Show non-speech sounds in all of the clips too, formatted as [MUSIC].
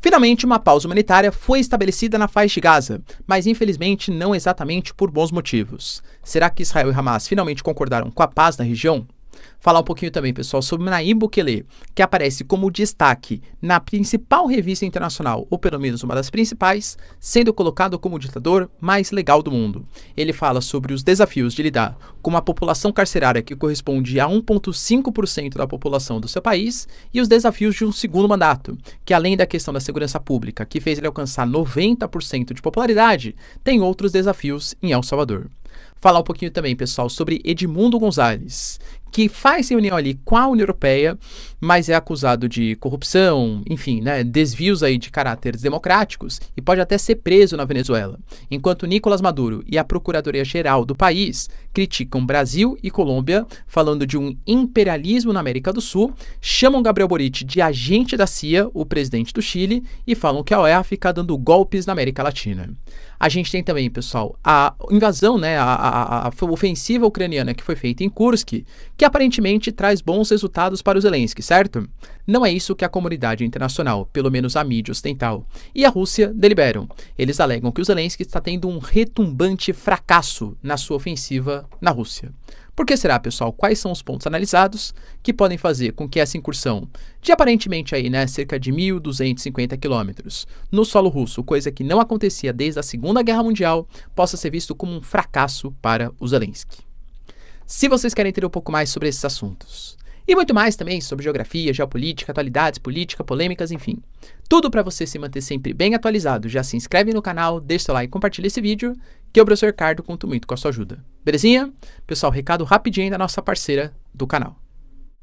Finalmente, uma pausa humanitária foi estabelecida na faixa de Gaza, mas infelizmente não exatamente por bons motivos. Será que Israel e Hamas finalmente concordaram com a paz na região? Falar um pouquinho também, pessoal, sobre Naim Bukele, que aparece como destaque na principal revista internacional, ou pelo menos uma das principais, sendo colocado como o ditador mais legal do mundo. Ele fala sobre os desafios de lidar com uma população carcerária que corresponde a 1,5% da população do seu país e os desafios de um segundo mandato, que além da questão da segurança pública, que fez ele alcançar 90% de popularidade, tem outros desafios em El Salvador falar um pouquinho também, pessoal, sobre Edmundo Gonzalez, que faz reunião ali com a União Europeia mas é acusado de corrupção, enfim, né, desvios aí de caráteres democráticos e pode até ser preso na Venezuela. Enquanto Nicolás Maduro e a Procuradoria-Geral do país criticam Brasil e Colômbia, falando de um imperialismo na América do Sul, chamam Gabriel Boric de agente da CIA, o presidente do Chile, e falam que a OEA fica dando golpes na América Latina. A gente tem também, pessoal, a invasão, né, a, a, a ofensiva ucraniana que foi feita em Kursk, que aparentemente traz bons resultados para os Zelensky, certo? Não é isso que a comunidade internacional, pelo menos a mídia ocidental, e a Rússia deliberam. Eles alegam que o Zelensky está tendo um retumbante fracasso na sua ofensiva na Rússia. Por que será, pessoal? Quais são os pontos analisados que podem fazer com que essa incursão, de aparentemente aí, né, cerca de 1.250 quilômetros, no solo russo, coisa que não acontecia desde a Segunda Guerra Mundial, possa ser visto como um fracasso para o Zelensky? Se vocês querem entender um pouco mais sobre esses assuntos, e muito mais também sobre geografia, geopolítica, atualidades, política, polêmicas, enfim. Tudo para você se manter sempre bem atualizado. Já se inscreve no canal, deixa seu like, compartilha esse vídeo, que eu, professor Ricardo, conto muito com a sua ajuda. Belezinha? Pessoal, recado rapidinho da nossa parceira do canal.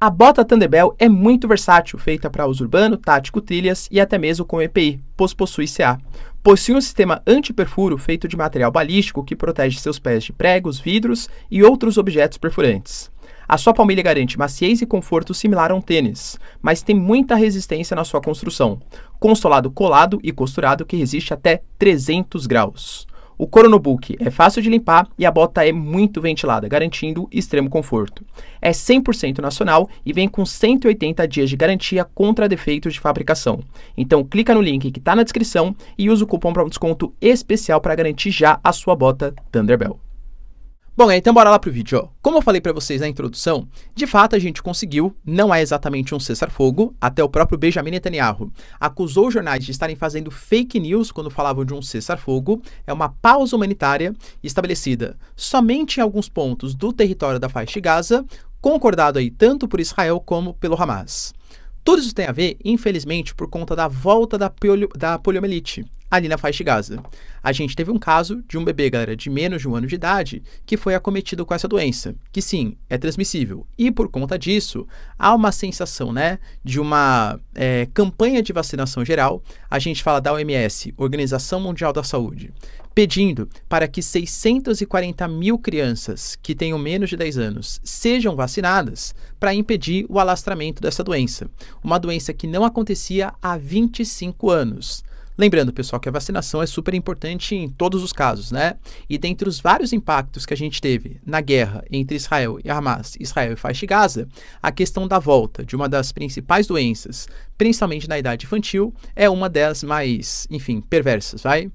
A bota Thunderbell é muito versátil, feita para uso urbano, tático, trilhas e até mesmo com EPI, pois possui CA. Possui um sistema antiperfuro feito de material balístico que protege seus pés de pregos, vidros e outros objetos perfurantes. A sua palmilha garante maciez e conforto similar a um tênis, mas tem muita resistência na sua construção. Consolado colado e costurado que resiste até 300 graus. O Coronobook é fácil de limpar e a bota é muito ventilada, garantindo extremo conforto. É 100% nacional e vem com 180 dias de garantia contra defeitos de fabricação. Então clica no link que está na descrição e usa o cupom para um desconto especial para garantir já a sua bota Thunderbell. Bom, é, então bora lá pro vídeo. Como eu falei para vocês na introdução, de fato a gente conseguiu, não é exatamente um cessar-fogo, até o próprio Benjamin Netanyahu acusou os jornais de estarem fazendo fake news quando falavam de um cessar-fogo, é uma pausa humanitária estabelecida somente em alguns pontos do território da faixa de Gaza, concordado aí tanto por Israel como pelo Hamas. Tudo isso tem a ver, infelizmente, por conta da volta da, polio, da poliomielite ali na faixa de Gaza. A gente teve um caso de um bebê, galera, de menos de um ano de idade, que foi acometido com essa doença, que sim, é transmissível. E por conta disso, há uma sensação, né, de uma é, campanha de vacinação geral. A gente fala da OMS, Organização Mundial da Saúde, pedindo para que 640 mil crianças que tenham menos de 10 anos sejam vacinadas para impedir o alastramento dessa doença, uma doença que não acontecia há 25 anos. Lembrando, pessoal, que a vacinação é super importante em todos os casos, né? E dentre os vários impactos que a gente teve na guerra entre Israel e Hamas, Israel e Faixa Gaza, a questão da volta de uma das principais doenças, principalmente na idade infantil, é uma das mais, enfim, perversas, vai?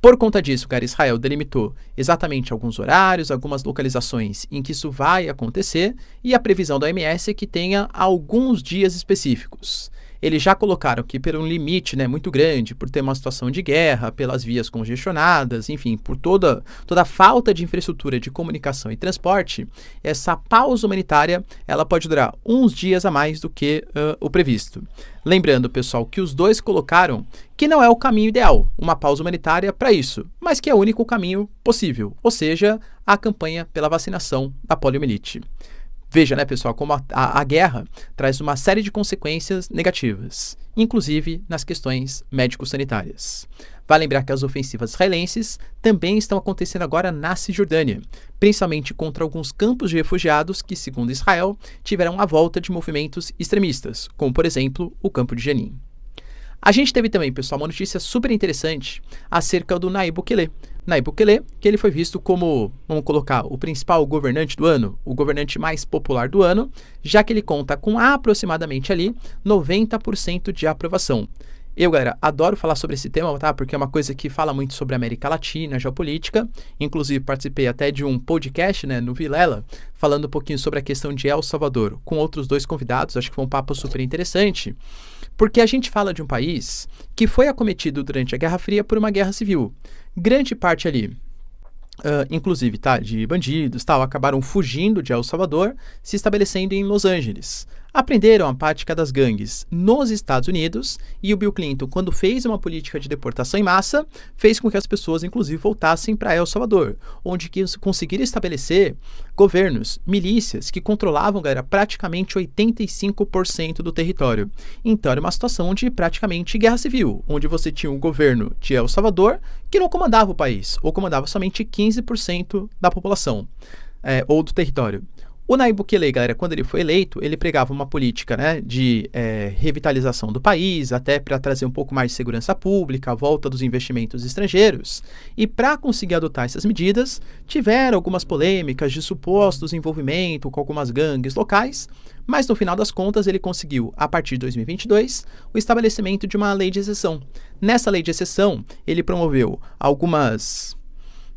Por conta disso, o cara, Israel delimitou exatamente alguns horários, algumas localizações em que isso vai acontecer e a previsão da OMS é que tenha alguns dias específicos. Eles já colocaram que por um limite né, muito grande, por ter uma situação de guerra, pelas vias congestionadas, enfim, por toda, toda a falta de infraestrutura de comunicação e transporte, essa pausa humanitária ela pode durar uns dias a mais do que uh, o previsto. Lembrando, pessoal, que os dois colocaram que não é o caminho ideal, uma pausa humanitária para isso, mas que é o único caminho possível, ou seja, a campanha pela vacinação da poliomielite. Veja, né, pessoal, como a, a, a guerra traz uma série de consequências negativas, inclusive nas questões médico-sanitárias. Vale lembrar que as ofensivas israelenses também estão acontecendo agora na Cisjordânia, principalmente contra alguns campos de refugiados que, segundo Israel, tiveram a volta de movimentos extremistas, como por exemplo o campo de Jenin. A gente teve também, pessoal, uma notícia super interessante acerca do Naibu Bukele, Nayib Bukele, que ele foi visto como, vamos colocar, o principal governante do ano, o governante mais popular do ano, já que ele conta com aproximadamente ali 90% de aprovação. Eu, galera, adoro falar sobre esse tema, tá? Porque é uma coisa que fala muito sobre a América Latina, geopolítica. Inclusive, participei até de um podcast, né, no Vilela, falando um pouquinho sobre a questão de El Salvador, com outros dois convidados. Acho que foi um papo super interessante. Porque a gente fala de um país que foi acometido durante a Guerra Fria por uma guerra civil. Grande parte ali Uh, inclusive, tá, de bandidos, tal, acabaram fugindo de El Salvador, se estabelecendo em Los Angeles aprenderam a prática das gangues nos Estados Unidos e o Bill Clinton, quando fez uma política de deportação em massa, fez com que as pessoas, inclusive, voltassem para El Salvador, onde conseguiram conseguir estabelecer governos, milícias que controlavam, galera, praticamente 85% do território. Então era uma situação de praticamente guerra civil, onde você tinha um governo de El Salvador que não comandava o país, ou comandava somente 15% da população. É, ou do território. O Nayib Bukele, galera, quando ele foi eleito, ele pregava uma política né, de é, revitalização do país, até para trazer um pouco mais de segurança pública, a volta dos investimentos estrangeiros. E para conseguir adotar essas medidas, tiveram algumas polêmicas de supostos envolvimento com algumas gangues locais, mas no final das contas ele conseguiu, a partir de 2022, o estabelecimento de uma lei de exceção. Nessa lei de exceção, ele promoveu algumas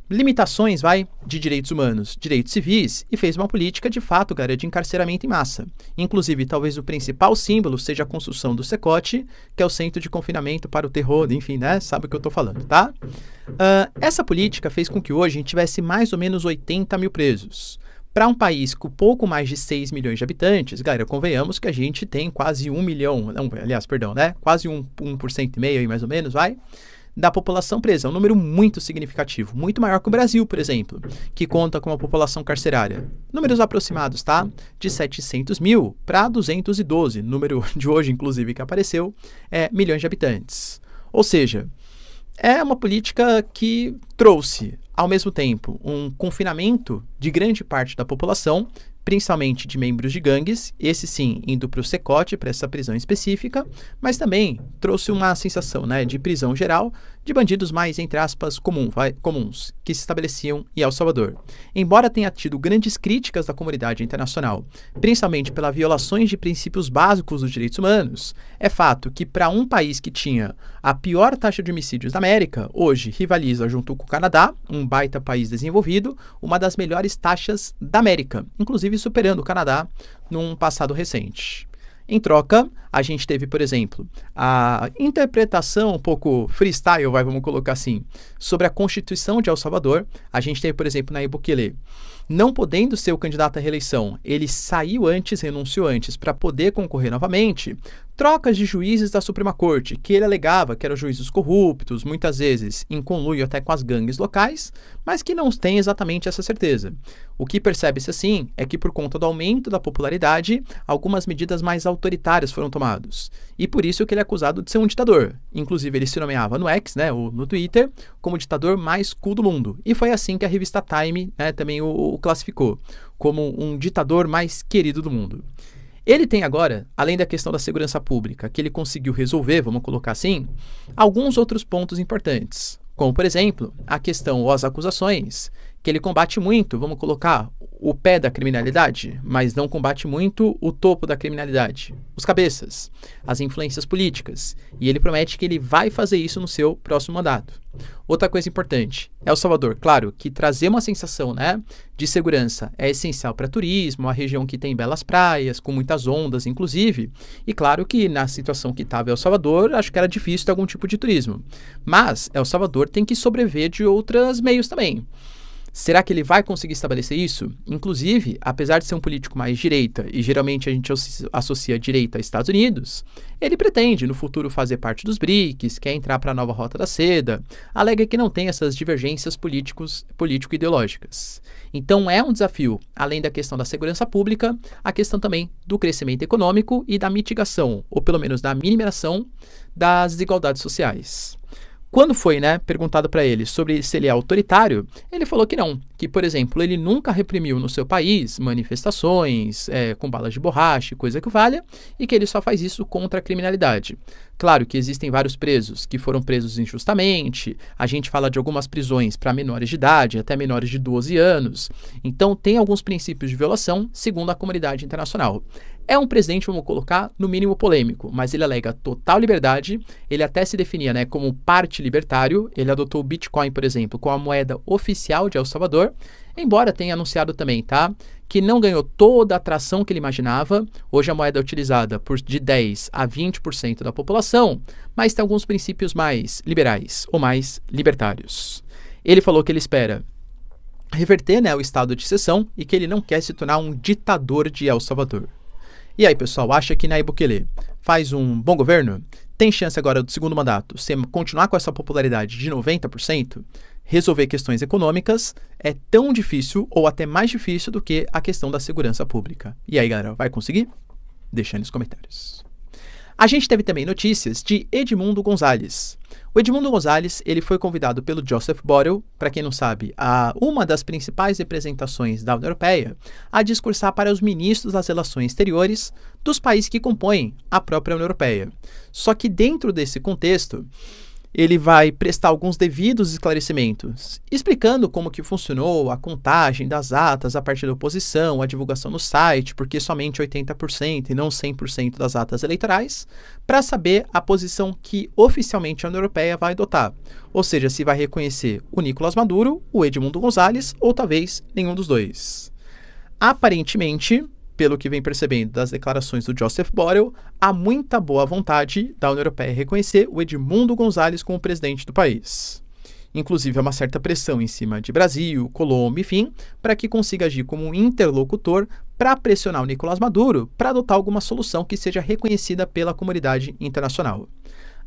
limitações, vai, de direitos humanos, direitos civis e fez uma política de fato, cara, de encarceramento em massa. Inclusive, talvez o principal símbolo seja a construção do Secote, que é o Centro de Confinamento para o Terror, enfim, né? Sabe o que eu tô falando, tá? Uh, essa política fez com que hoje a gente tivesse mais ou menos 80 mil presos. Para um país com pouco mais de 6 milhões de habitantes, galera, convenhamos que a gente tem quase 1 milhão, não, aliás, perdão, né? Quase 1%, 1 e meio aí, mais ou menos, vai? da população presa. É um número muito significativo, muito maior que o Brasil, por exemplo, que conta com uma população carcerária. Números aproximados, tá? De 700 mil para 212, número [LAUGHS] de hoje, inclusive, que apareceu, é milhões de habitantes. Ou seja, é uma política que trouxe, ao mesmo tempo, um confinamento de grande parte da população principalmente de membros de gangues, esse sim indo para o secote, para essa prisão específica, mas também trouxe uma sensação né, de prisão geral, de bandidos mais, entre aspas, comum, vai, comuns, que se estabeleciam em El Salvador. Embora tenha tido grandes críticas da comunidade internacional, principalmente pelas violações de princípios básicos dos direitos humanos, é fato que para um país que tinha a pior taxa de homicídios da América, hoje rivaliza junto com o Canadá, um baita país desenvolvido, uma das melhores taxas da América, inclusive superando o Canadá num passado recente. Em troca, a gente teve, por exemplo, a interpretação um pouco freestyle, vai, vamos colocar assim, sobre a Constituição de El Salvador. A gente teve, por exemplo, na Bukele, não podendo ser o candidato à reeleição, ele saiu antes, renunciou antes, para poder concorrer novamente, trocas de juízes da Suprema Corte, que ele alegava que eram juízes corruptos, muitas vezes em conluio até com as gangues locais, mas que não tem exatamente essa certeza. O que percebe-se assim é que, por conta do aumento da popularidade, algumas medidas mais autoritárias foram tomadas. E por isso que ele é acusado de ser um ditador. Inclusive, ele se nomeava no X, né, ou no Twitter, como ditador mais cool do mundo. E foi assim que a revista Time, né, também o, o classificou como um ditador mais querido do mundo. Ele tem agora, além da questão da segurança pública, que ele conseguiu resolver, vamos colocar assim, alguns outros pontos importantes, como por exemplo a questão ou as acusações que ele combate muito, vamos colocar, o pé da criminalidade, mas não combate muito o topo da criminalidade, os cabeças, as influências políticas. E ele promete que ele vai fazer isso no seu próximo mandato. Outra coisa importante, El é Salvador, claro, que trazer uma sensação né, de segurança é essencial para turismo, uma região que tem belas praias, com muitas ondas, inclusive. E claro que na situação que estava El Salvador, acho que era difícil ter algum tipo de turismo. Mas El Salvador tem que sobreviver de outros meios também. Será que ele vai conseguir estabelecer isso? Inclusive, apesar de ser um político mais direita, e geralmente a gente associa direita a Estados Unidos, ele pretende no futuro fazer parte dos BRICS, quer entrar para a nova Rota da Seda, alega que não tem essas divergências político-ideológicas. Então é um desafio, além da questão da segurança pública, a questão também do crescimento econômico e da mitigação, ou pelo menos da minimização das desigualdades sociais. Quando foi, né, perguntado para ele sobre se ele é autoritário, ele falou que não, que, por exemplo, ele nunca reprimiu no seu país manifestações é, com balas de borracha, coisa que valha, e que ele só faz isso contra a criminalidade. Claro que existem vários presos que foram presos injustamente, a gente fala de algumas prisões para menores de idade, até menores de 12 anos. Então, tem alguns princípios de violação, segundo a comunidade internacional. É um presidente, vamos colocar, no mínimo polêmico, mas ele alega total liberdade, ele até se definia né, como parte libertário, ele adotou o Bitcoin, por exemplo, como a moeda oficial de El Salvador, embora tenha anunciado também, tá, que não ganhou toda a atração que ele imaginava. Hoje a moeda é utilizada por de 10 a 20% da população, mas tem alguns princípios mais liberais ou mais libertários. Ele falou que ele espera reverter né, o estado de exceção e que ele não quer se tornar um ditador de El Salvador. E aí, pessoal, acha que Nayib Bukele faz um bom governo? Tem chance agora do segundo mandato se continuar com essa popularidade de 90%? resolver questões econômicas é tão difícil ou até mais difícil do que a questão da segurança pública. E aí, galera, vai conseguir? Deixa aí nos comentários. A gente teve também notícias de Edmundo Gonzalez. O Edmundo Gonzalez ele foi convidado pelo Joseph Borrell, para quem não sabe, a uma das principais representações da União Europeia, a discursar para os ministros das relações exteriores dos países que compõem a própria União Europeia. Só que dentro desse contexto, ele vai prestar alguns devidos esclarecimentos, explicando como que funcionou a contagem das atas a partir da oposição, a divulgação no site, porque somente 80% e não 100% das atas eleitorais, para saber a posição que oficialmente a União Europeia vai adotar, ou seja, se vai reconhecer o Nicolás Maduro, o Edmundo Gonzalez ou talvez nenhum dos dois. Aparentemente, pelo que vem percebendo das declarações do Joseph Borrell, há muita boa vontade da União Europeia reconhecer o Edmundo Gonzalez como presidente do país. Inclusive, há uma certa pressão em cima de Brasil, Colômbia, enfim, para que consiga agir como um interlocutor para pressionar o Nicolás Maduro para adotar alguma solução que seja reconhecida pela comunidade internacional.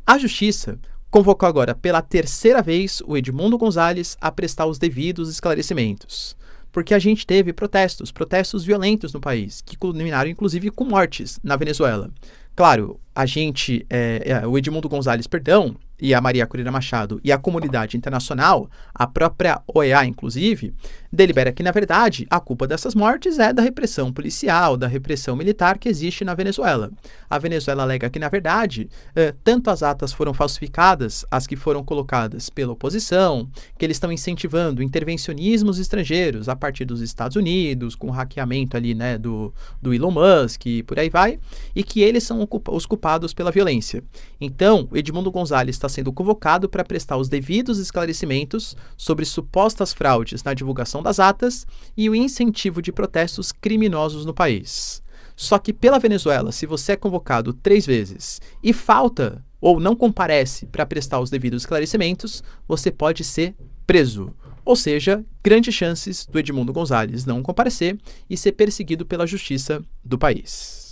A Justiça convocou agora pela terceira vez o Edmundo Gonzalez a prestar os devidos esclarecimentos porque a gente teve protestos, protestos violentos no país, que culminaram inclusive com mortes na Venezuela. Claro, a gente, é, é, o Edmundo Gonzalez, perdão, e a Maria Corina Machado e a comunidade internacional, a própria OEA inclusive, delibera que, na verdade, a culpa dessas mortes é da repressão policial, da repressão militar que existe na Venezuela. A Venezuela alega que, na verdade, eh, tanto as atas foram falsificadas, as que foram colocadas pela oposição, que eles estão incentivando intervencionismos estrangeiros a partir dos Estados Unidos, com o hackeamento ali, né, do, do Elon Musk e por aí vai, e que eles são os culpados pela violência. Então, Edmundo Gonzalez está está sendo convocado para prestar os devidos esclarecimentos sobre supostas fraudes na divulgação das atas e o incentivo de protestos criminosos no país. Só que pela Venezuela, se você é convocado três vezes e falta ou não comparece para prestar os devidos esclarecimentos, você pode ser preso. Ou seja, grandes chances do Edmundo Gonzalez não comparecer e ser perseguido pela justiça do país.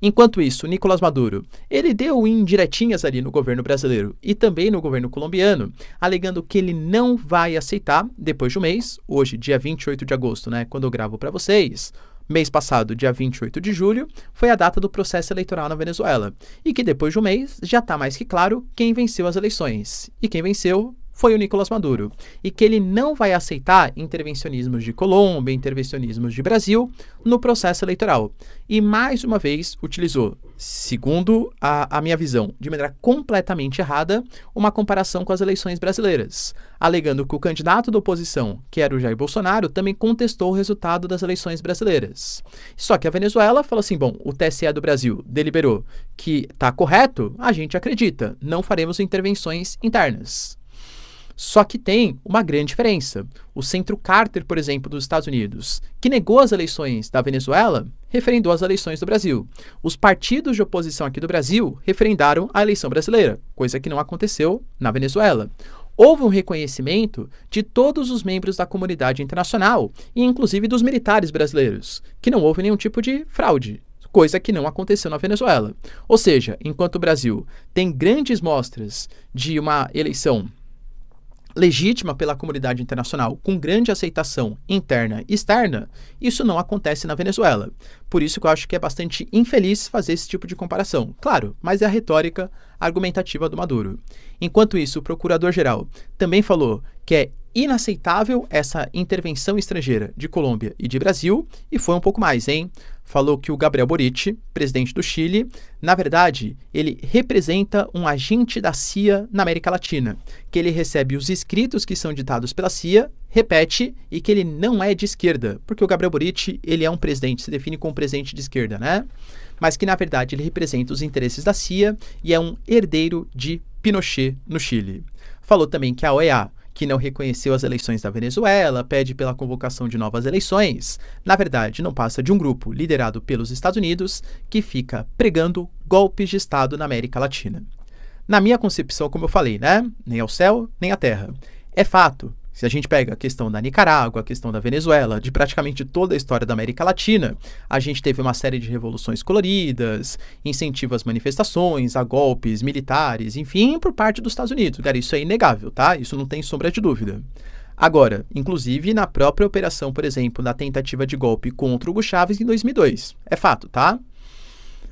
Enquanto isso, Nicolás Maduro, ele deu indiretinhas ali no governo brasileiro e também no governo colombiano, alegando que ele não vai aceitar, depois de um mês, hoje, dia 28 de agosto, né, quando eu gravo para vocês, mês passado, dia 28 de julho, foi a data do processo eleitoral na Venezuela, e que depois de um mês já está mais que claro quem venceu as eleições. E quem venceu foi o Nicolás Maduro e que ele não vai aceitar intervencionismos de Colômbia, intervencionismos de Brasil no processo eleitoral. E mais uma vez utilizou, segundo a, a minha visão, de maneira completamente errada, uma comparação com as eleições brasileiras, alegando que o candidato da oposição, que era o Jair Bolsonaro, também contestou o resultado das eleições brasileiras. Só que a Venezuela falou assim: bom, o TSE do Brasil deliberou que está correto, a gente acredita, não faremos intervenções internas. Só que tem uma grande diferença. O Centro Carter, por exemplo, dos Estados Unidos, que negou as eleições da Venezuela, referendou as eleições do Brasil. Os partidos de oposição aqui do Brasil referendaram a eleição brasileira, coisa que não aconteceu na Venezuela houve um reconhecimento de todos os membros da comunidade internacional, e inclusive dos militares brasileiros, que não houve nenhum tipo de fraude, coisa que não aconteceu na Venezuela. Ou seja, enquanto o Brasil tem grandes mostras de uma eleição legítima pela comunidade internacional, com grande aceitação interna e externa, isso não acontece na Venezuela. Por isso que eu acho que é bastante infeliz fazer esse tipo de comparação. Claro, mas é a retórica argumentativa do Maduro. Enquanto isso, o procurador-geral também falou que é inaceitável essa intervenção estrangeira de Colômbia e de Brasil, e foi um pouco mais, hein? Falou que o Gabriel Boric, presidente do Chile, na verdade, ele representa um agente da CIA na América Latina, que ele recebe os escritos que são ditados pela CIA, repete, e que ele não é de esquerda, porque o Gabriel Boric, ele é um presidente, se define como presidente de esquerda, né? mas que na verdade ele representa os interesses da CIA e é um herdeiro de Pinochet no Chile. Falou também que a OEA, que não reconheceu as eleições da Venezuela, pede pela convocação de novas eleições. Na verdade, não passa de um grupo liderado pelos Estados Unidos que fica pregando golpes de Estado na América Latina. Na minha concepção, como eu falei, né? Nem ao céu, nem à terra. É fato se a gente pega a questão da Nicarágua, a questão da Venezuela, de praticamente toda a história da América Latina, a gente teve uma série de revoluções coloridas, incentivo às manifestações, a golpes militares, enfim, por parte dos Estados Unidos. Cara, isso é inegável, tá? Isso não tem sombra de dúvida. Agora, inclusive na própria operação, por exemplo, na tentativa de golpe contra o Hugo Chávez em 2002. É fato, tá?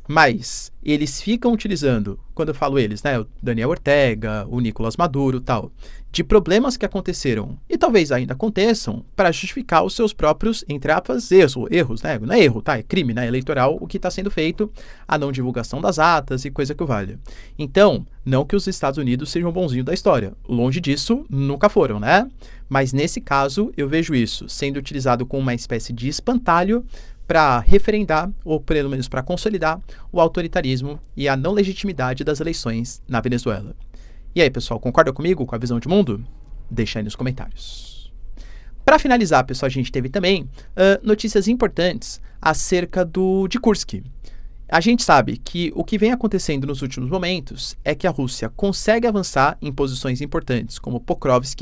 Mas eles ficam utilizando, quando eu falo eles, né, o Daniel Ortega, o Nicolas Maduro, tal, de problemas que aconteceram e talvez ainda aconteçam para justificar os seus próprios, entre aspas, erros, erros, né? Não é erro, tá? É crime, né? Eleitoral, o que está sendo feito, a não divulgação das atas e coisa que valha. Então, não que os Estados Unidos sejam bonzinho da história. Longe disso, nunca foram, né? Mas nesse caso, eu vejo isso sendo utilizado como uma espécie de espantalho para referendar, ou pelo menos para consolidar, o autoritarismo e a não legitimidade das eleições na Venezuela. E aí, pessoal, concorda comigo com a visão de mundo? Deixa aí nos comentários. Para finalizar, pessoal, a gente teve também uh, notícias importantes acerca do de Kursk. A gente sabe que o que vem acontecendo nos últimos momentos é que a Rússia consegue avançar em posições importantes como Pokrovsk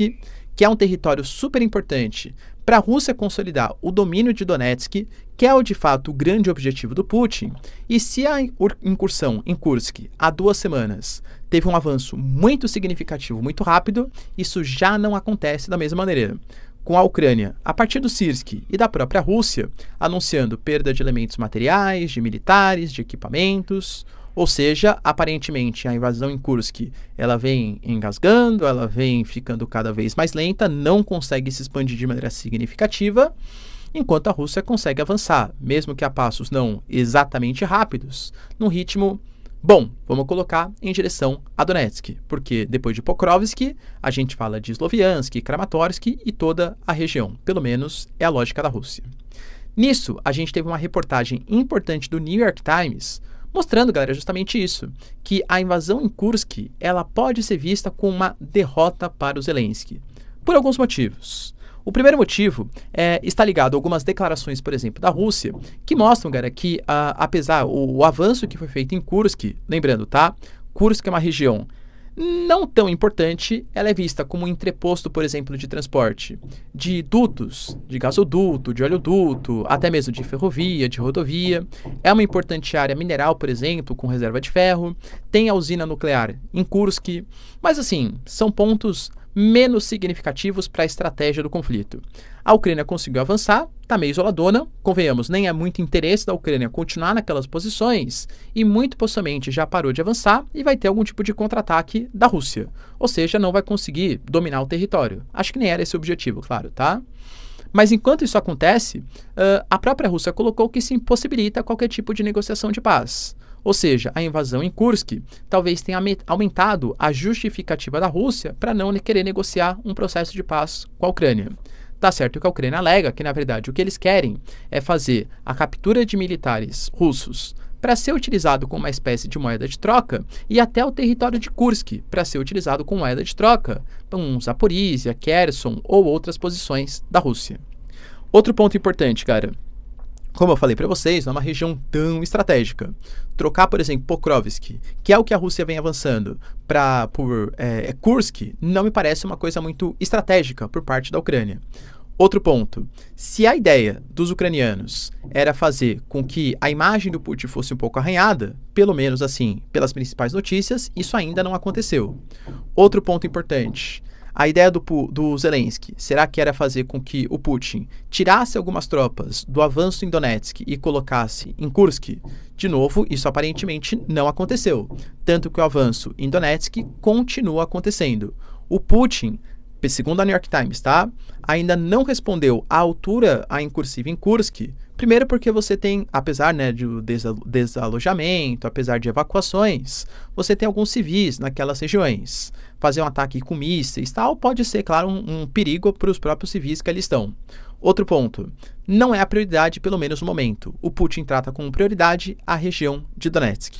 que é um território super importante para a Rússia consolidar o domínio de Donetsk, que é o de fato o grande objetivo do Putin, e se a incursão em Kursk há duas semanas teve um avanço muito significativo, muito rápido, isso já não acontece da mesma maneira. Com a Ucrânia, a partir do Sirsk e da própria Rússia, anunciando perda de elementos materiais, de militares, de equipamentos, ou seja, aparentemente a invasão em Kursk, ela vem engasgando, ela vem ficando cada vez mais lenta, não consegue se expandir de maneira significativa, enquanto a Rússia consegue avançar, mesmo que a passos não exatamente rápidos, num ritmo Bom, vamos colocar em direção a Donetsk, porque depois de Pokrovsk, a gente fala de Sloviansk, Kramatorsk e toda a região. Pelo menos é a lógica da Rússia. Nisso, a gente teve uma reportagem importante do New York Times Mostrando, galera, justamente isso, que a invasão em Kursk, ela pode ser vista como uma derrota para o Zelensky, por alguns motivos. O primeiro motivo é, está ligado a algumas declarações, por exemplo, da Rússia, que mostram, galera, que a, ah, apesar o, o avanço que foi feito em Kursk, lembrando, tá? Kursk é uma região não tão importante, ela é vista como um entreposto, por exemplo, de transporte de dutos, de gasoduto, de oleoduto, até mesmo de ferrovia, de rodovia. É uma importante área mineral, por exemplo, com reserva de ferro. Tem a usina nuclear em Kursk. Mas, assim, são pontos menos significativos para a estratégia do conflito. A Ucrânia conseguiu avançar, está meio isoladona, convenhamos, nem é muito interesse da Ucrânia continuar naquelas posições e muito possivelmente já parou de avançar e vai ter algum tipo de contra-ataque da Rússia, ou seja, não vai conseguir dominar o território. Acho que nem era esse o objetivo, claro, tá? Mas enquanto isso acontece, uh, a própria Rússia colocou que se impossibilita qualquer tipo de negociação de paz. Ou seja, a invasão em Kursk talvez tenha aumentado a justificativa da Rússia para não querer negociar um processo de paz com a Ucrânia. Tá certo que a Ucrânia alega que, na verdade, o que eles querem é fazer a captura de militares russos para ser utilizado como uma espécie de moeda de troca e até o território de Kursk para ser utilizado como moeda de troca, um Zaporizhia, Kherson ou outras posições da Rússia. Outro ponto importante, cara como eu falei para vocês, não é uma região tão estratégica. Trocar, por exemplo, Pokrovsk, que é o que a Rússia vem avançando, pra, por é, é, Kursk, não me parece uma coisa muito estratégica por parte da Ucrânia. Outro ponto: se a ideia dos ucranianos era fazer com que a imagem do Putin fosse um pouco arranhada, pelo menos assim, pelas principais notícias, isso ainda não aconteceu. Outro ponto importante: a ideia do, do Zelensky, será que era fazer com que o Putin tirasse algumas tropas do avanço em Donetsk e colocasse em Kursk? De novo, isso aparentemente não aconteceu, tanto que o avanço em Donetsk continua acontecendo. O Putin segundo a New York Times, tá? Ainda não respondeu à altura a incursiva em Kursk, Primeiro porque você tem, apesar né, de desalojamento, apesar de evacuações, você tem alguns civis naquelas regiões. Fazer um ataque com mísseis tal pode ser, claro, um, um perigo para os próprios civis que ali estão. Outro ponto, não é a prioridade, pelo menos no momento. O Putin trata como prioridade a região de Donetsk.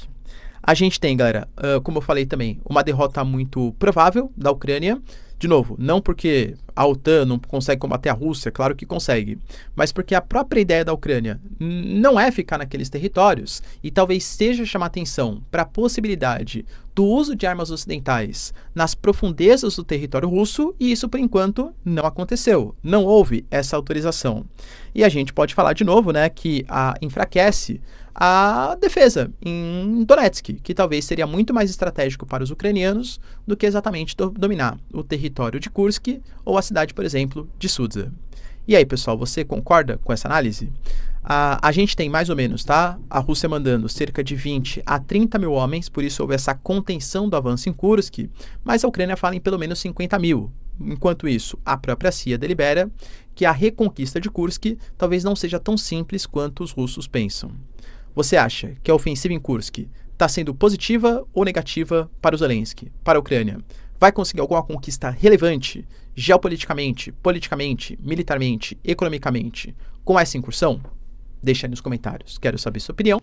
A gente tem, galera, uh, como eu falei também, uma derrota muito provável da Ucrânia. De novo, não porque a OTAN não consegue combater a Rússia, claro que consegue, mas porque a própria ideia da Ucrânia não é ficar naqueles territórios e talvez seja chamar atenção para a possibilidade do uso de armas ocidentais nas profundezas do território russo e isso por enquanto não aconteceu, não houve essa autorização. E a gente pode falar de novo, né, que a enfraquece a defesa em Donetsk, que talvez seria muito mais estratégico para os ucranianos do que exatamente do dominar o território de Kursk ou a cidade, por exemplo, de Sudza. E aí, pessoal, você concorda com essa análise? A, a gente tem mais ou menos, tá? A Rússia mandando cerca de 20 a 30 mil homens, por isso houve essa contenção do avanço em Kursk, mas a Ucrânia fala em pelo menos 50 mil. Enquanto isso, a própria CIA delibera que a reconquista de Kursk talvez não seja tão simples quanto os russos pensam. Você acha que a ofensiva em Kursk está sendo positiva ou negativa para o Zelensky, para a Ucrânia? Vai conseguir alguma conquista relevante geopoliticamente, politicamente, militarmente, economicamente com essa incursão? Deixa aí nos comentários. Quero saber sua opinião.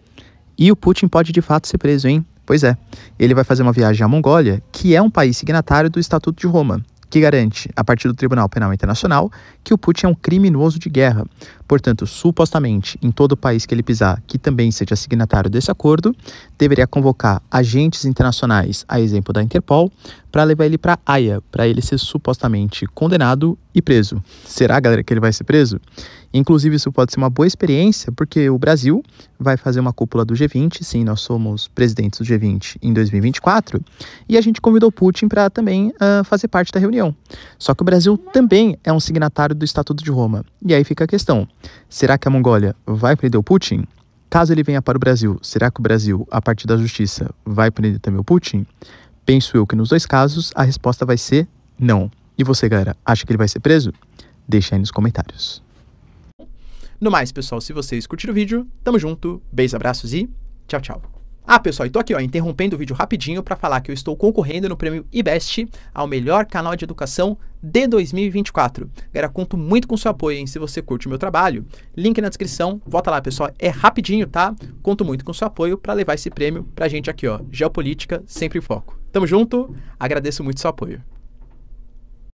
E o Putin pode de fato ser preso, hein? Pois é, ele vai fazer uma viagem à Mongólia, que é um país signatário do Estatuto de Roma que garante, a partir do Tribunal Penal Internacional, que o Putin é um criminoso de guerra. Portanto, supostamente, em todo o país que ele pisar, que também seja signatário desse acordo, deveria convocar agentes internacionais, a exemplo da Interpol, para levar ele para a Haia, para ele ser supostamente condenado e preso. Será, galera, que ele vai ser preso? Inclusive, isso pode ser uma boa experiência, porque o Brasil vai fazer uma cúpula do G20, sim, nós somos presidentes do G20 em 2024, e a gente convidou Putin para também uh, fazer parte da reunião. Só que o Brasil também é um signatário do Estatuto de Roma. E aí fica a questão: será que a Mongólia vai prender o Putin? Caso ele venha para o Brasil, será que o Brasil, a partir da justiça, vai prender também o Putin? Penso eu que nos dois casos a resposta vai ser não. E você, galera, acha que ele vai ser preso? Deixa aí nos comentários. No mais, pessoal, se vocês curtiram o vídeo, tamo junto, beijos, abraços e tchau, tchau. Ah, pessoal, e tô aqui, ó, interrompendo o vídeo rapidinho para falar que eu estou concorrendo no prêmio IBEST ao melhor canal de educação de 2024. Galera, conto muito com seu apoio, hein, se você curte o meu trabalho. Link na descrição, volta lá, pessoal, é rapidinho, tá? Conto muito com seu apoio para levar esse prêmio pra gente aqui, ó. Geopolítica sempre em foco. Tamo junto, agradeço muito seu apoio.